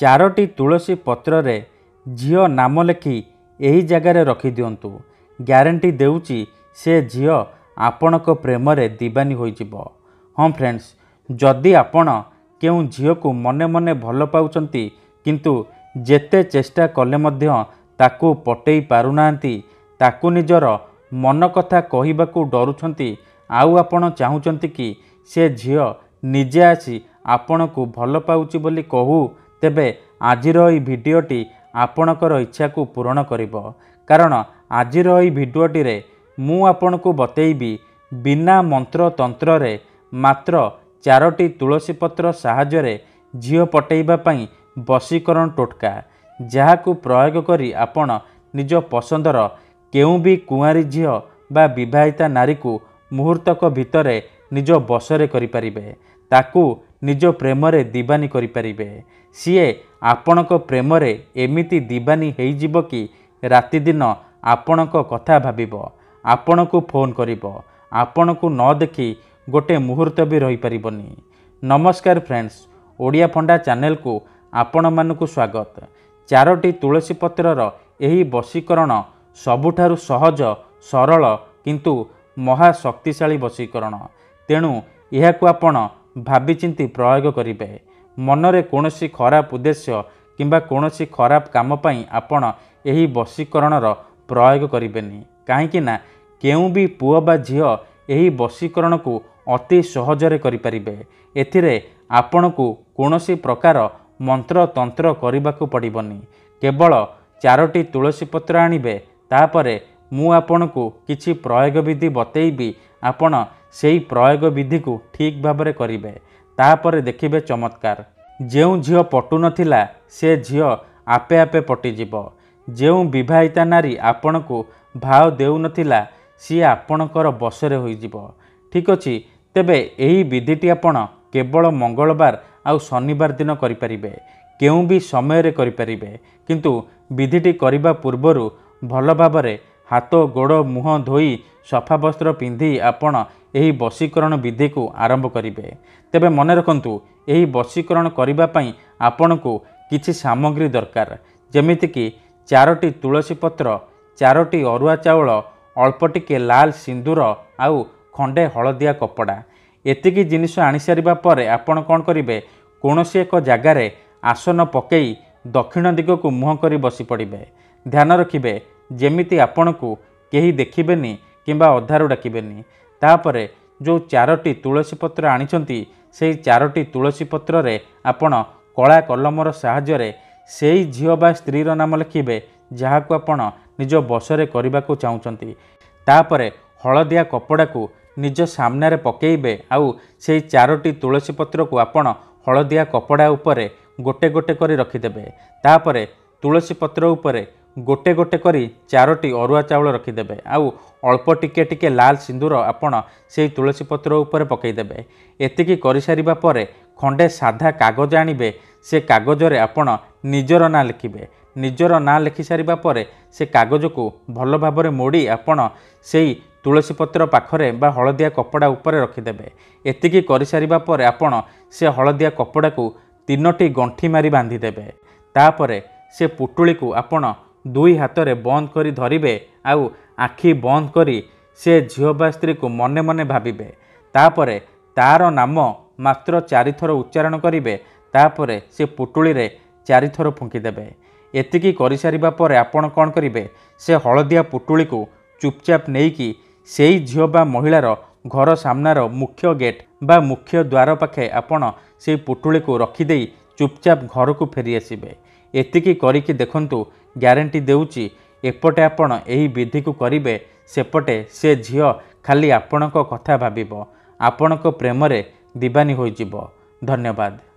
ଚାରୋଟି ତୁଳସୀ ପତ୍ରରେ ଝିଅ ନାମ ଲେଖି ଏହି ଜାଗାରେ ରଖିଦିଅନ୍ତୁ ଗ୍ୟାରେଣ୍ଟି ଦେଉଛି ସେ ଝିଅ ଆପଣଙ୍କ ପ୍ରେମରେ ଦିବାନୀ ହୋଇଯିବ ହଁ ଫ୍ରେଣ୍ଡସ୍ ଯଦି ଆପଣ କେଉଁ ଝିଅକୁ ମନେ ମନେ ଭଲ ପାଉଛନ୍ତି କିନ୍ତୁ ଯେତେ ଚେଷ୍ଟା କଲେ ମଧ୍ୟ ତାକୁ ପଟେଇ ପାରୁନାହାନ୍ତି ତାକୁ ନିଜର ମନ କଥା କହିବାକୁ ଡରୁଛନ୍ତି ଆଉ ଆପଣ ଚାହୁଁଛନ୍ତି କି ସେ ଝିଅ ନିଜେ ଆସି ଆପଣଙ୍କୁ ଭଲ ପାଉଛି ବୋଲି କହୁ ତେବେ ଆଜିର ଏହି ଭିଡ଼ିଓଟି ଆପଣଙ୍କର ଇଚ୍ଛାକୁ ପୂରଣ କରିବ କାରଣ ଆଜିର ଏହି ଭିଡ଼ିଓଟିରେ ମୁଁ ଆପଣଙ୍କୁ ବତେଇବି ବିନା ମନ୍ତ୍ରତନ୍ତ୍ରରେ ମାତ୍ର ଚାରୋଟି ତୁଳସୀ ପତ୍ର ସାହାଯ୍ୟରେ ଝିଅ ପଠେଇବା ପାଇଁ ବଶୀକରଣ ଟୋଟକା ଯାହାକୁ ପ୍ରୟୋଗ କରି ଆପଣ ନିଜ ପସନ୍ଦର କେଉଁ ବି କୁଆଁରୀ ଝିଅ ବା ବିବାହିତା ନାରୀକୁ ମୁହୂର୍ତ୍ତକ ଭିତରେ ନିଜ ବଶରେ କରିପାରିବେ ତାକୁ ନିଜ ପ୍ରେମରେ ଦିବାନୀ କରିପାରିବେ ସିଏ ଆପଣଙ୍କ ପ୍ରେମରେ ଏମିତି ଦିବାନୀ ହେଇଯିବ କି ରାତିଦିନ ଆପଣଙ୍କ କଥା ଭାବିବ ଆପଣଙ୍କୁ ଫୋନ୍ କରିବ ଆପଣଙ୍କୁ ନ ଦେଖି ଗୋଟେ ମୁହୂର୍ତ୍ତ ବି ରହିପାରିବନି ନମସ୍କାର ଫ୍ରେଣ୍ଡସ୍ ଓଡ଼ିଆ ଫଣ୍ଡା ଚ୍ୟାନେଲକୁ ଆପଣମାନଙ୍କୁ ସ୍ୱାଗତ ଚାରୋଟି ତୁଳସୀ ପତ୍ରର ଏହି ବଶୀକରଣ ସବୁଠାରୁ ସହଜ ସରଳ କିନ୍ତୁ ମହାଶକ୍ତିଶାଳୀ ବଶୀକରଣ ତେଣୁ ଏହାକୁ ଆପଣ ଭାବିଚିନ୍ତି ପ୍ରୟୋଗ କରିବେ ମନରେ କୌଣସି ଖରାପ ଉଦ୍ଦେଶ୍ୟ କିମ୍ବା କୌଣସି ଖରାପ କାମ ପାଇଁ ଆପଣ ଏହି ବଶୀକରଣର ପ୍ରୟୋଗ କରିବେନି କାହିଁକିନା କେଉଁ ବି ପୁଅ ବା ଝିଅ ଏହି ବଶୀକରଣକୁ ଅତି ସହଜରେ କରିପାରିବେ ଏଥିରେ ଆପଣଙ୍କୁ କୌଣସି ପ୍ରକାର ମନ୍ତ୍ରତନ୍ତ୍ର କରିବାକୁ ପଡ଼ିବନି କେବଳ ଚାରୋଟି ତୁଳସୀ ପତ୍ର ଆଣିବେ ତାପରେ ମୁଁ ଆପଣଙ୍କୁ କିଛି ପ୍ରୟୋଗ ବିଧି ବତେଇବି ଆପଣ ସେହି ପ୍ରୟୋଗ ବିଧିକୁ ଠିକ୍ ଭାବରେ କରିବେ ତାପରେ ଦେଖିବେ ଚମତ୍କାର ଯେଉଁ ଝିଅ ପଟୁନଥିଲା ସେ ଝିଅ ଆପେ ଆପେ ପଟିଯିବ ଯେଉଁ ବିବାହିତା ନାରୀ ଆପଣଙ୍କୁ ଭାଓ ଦେଉନଥିଲା ସିଏ ଆପଣଙ୍କର ବସରେ ହୋଇଯିବ ଠିକ୍ ଅଛି ତେବେ ଏହି ବିଧିଟି ଆପଣ କେବଳ ମଙ୍ଗଳବାର ଆଉ ଶନିବାର ଦିନ କରିପାରିବେ କେଉଁ ବି ସମୟରେ କରିପାରିବେ କିନ୍ତୁ ବିଧିଟି କରିବା ପୂର୍ବରୁ ଭଲ ଭାବରେ ହାତ ଗୋଡ଼ ମୁହଁ ଧୋଇ ସଫା ବସ୍ତ୍ର ପିନ୍ଧି ଆପଣ ଏହି ବଶୀକରଣ ବିଧିକୁ ଆରମ୍ଭ କରିବେ ତେବେ ମନେ ରଖନ୍ତୁ ଏହି ବଶୀକରଣ କରିବା ପାଇଁ ଆପଣଙ୍କୁ କିଛି ସାମଗ୍ରୀ ଦରକାର ଯେମିତିକି ଚାରୋଟି ତୁଳସୀ ପତ୍ର ଚାରୋଟି ଅରୁଆ ଚାଉଳ ଅଳ୍ପ ଟିକେ ଲାଲ ସିନ୍ଦୁର ଆଉ ଖଣ୍ଡେ ହଳଦିଆ କପଡ଼ା ଏତିକି ଜିନିଷ ଆଣିସାରିବା ପରେ ଆପଣ କ'ଣ କରିବେ କୌଣସି ଏକ ଜାଗାରେ ଆସନ ପକାଇ ଦକ୍ଷିଣ ଦିଗକୁ ମୁହଁ କରି ବସିପଡ଼ିବେ ଧ୍ୟାନ ରଖିବେ ଯେମିତି ଆପଣଙ୍କୁ କେହି ଦେଖିବେନି କିମ୍ବା ଅଧାରୁ ଡାକିବେନି ତାପରେ ଯେଉଁ ଚାରୋଟି ତୁଳସୀ ପତ୍ର ଆଣିଛନ୍ତି ସେହି ଚାରୋଟି ତୁଳସୀ ପତ୍ରରେ ଆପଣ କଳା କଲମର ସାହାଯ୍ୟରେ ସେହି ଝିଅ ବା ସ୍ତ୍ରୀର ନାମ ଲେଖିବେ ଯାହାକୁ ଆପଣ ନିଜ ବସରେ କରିବାକୁ ଚାହୁଁଛନ୍ତି ତାପରେ ହଳଦିଆ କପଡ଼ାକୁ ନିଜ ସାମ୍ନାରେ ପକାଇବେ ଆଉ ସେହି ଚାରୋଟି ତୁଳସୀ ପତ୍ରକୁ ଆପଣ ହଳଦିଆ କପଡ଼ା ଉପରେ ଗୋଟେ ଗୋଟେ କରି ରଖିଦେବେ ତାପରେ ତୁଳସୀ ପତ୍ର ଉପରେ ଗୋଟେ ଗୋଟେ କରି ଚାରୋଟି ଅରୁଆ ଚାଉଳ ରଖିଦେବେ ଆଉ ଅଳ୍ପ ଟିକିଏ ଟିକିଏ ଲାଲ ସିନ୍ଦୁର ଆପଣ ସେହି ତୁଳସୀ ପତ୍ର ଉପରେ ପକାଇଦେବେ ଏତିକି କରିସାରିବା ପରେ ଖଣ୍ଡେ ସାଧା କାଗଜ ଆଣିବେ ସେ କାଗଜରେ ଆପଣ ନିଜର ନାଁ ଲେଖିବେ ନିଜର ନାଁ ଲେଖିସାରିବା ପରେ ସେ କାଗଜକୁ ଭଲ ଭାବରେ ମୋଡ଼ି ଆପଣ ସେଇ ତୁଳସୀ ପତ୍ର ପାଖରେ ବା ହଳଦିଆ କପଡ଼ା ଉପରେ ରଖିଦେବେ ଏତିକି କରିସାରିବା ପରେ ଆପଣ ସେ ହଳଦିଆ କପଡ଼ାକୁ ତିନୋଟି ଗଣ୍ଠି ମାରି ବାନ୍ଧିଦେବେ ତାପରେ ସେ ପୁଟୁଳିକୁ ଆପଣ ଦୁଇ ହାତରେ ବନ୍ଦ କରି ଧରିବେ ଆଉ ଆଖି ବନ୍ଦ କରି ସେ ଝିଅ ବା ସ୍ତ୍ରୀକୁ ମନେ ମନେ ଭାବିବେ ତାପରେ ତା'ର ନାମ ମାତ୍ର ଚାରିଥର ଉଚ୍ଚାରଣ କରିବେ ତାପରେ ସେ ପୁଟୁଳିରେ ଚାରିଥର ଫୁଙ୍କିଦେବେ ଏତିକି କରିସାରିବା ପରେ ଆପଣ କ'ଣ କରିବେ ସେ ହଳଦିଆ ପୁଟୁଳିକୁ ଚୁପଚାପ ନେଇକି ସେଇ ଝିଅ ବା ମହିଳାର ଘର ସାମ୍ନାର ମୁଖ୍ୟ ଗେଟ୍ ବା ମୁଖ୍ୟ ଦ୍ୱାର ପାଖେ ଆପଣ ସେଇ ପୁଟୁଳିକୁ ରଖିଦେଇ ଚୁପଚାପ ଘରକୁ ଫେରିଆସିବେ ଏତିକି କରିକି ଦେଖନ୍ତୁ ଗ୍ୟାରେଣ୍ଟି ଦେଉଛି ଏପଟେ ଆପଣ ଏହି ବିଧିକୁ କରିବେ ସେପଟେ ସେ ଝିଅ ଖାଲି ଆପଣଙ୍କ କଥା ଭାବିବ ଆପଣଙ୍କ ପ୍ରେମରେ ଦିବାନୀ ହୋଇଯିବ ଧନ୍ୟବାଦ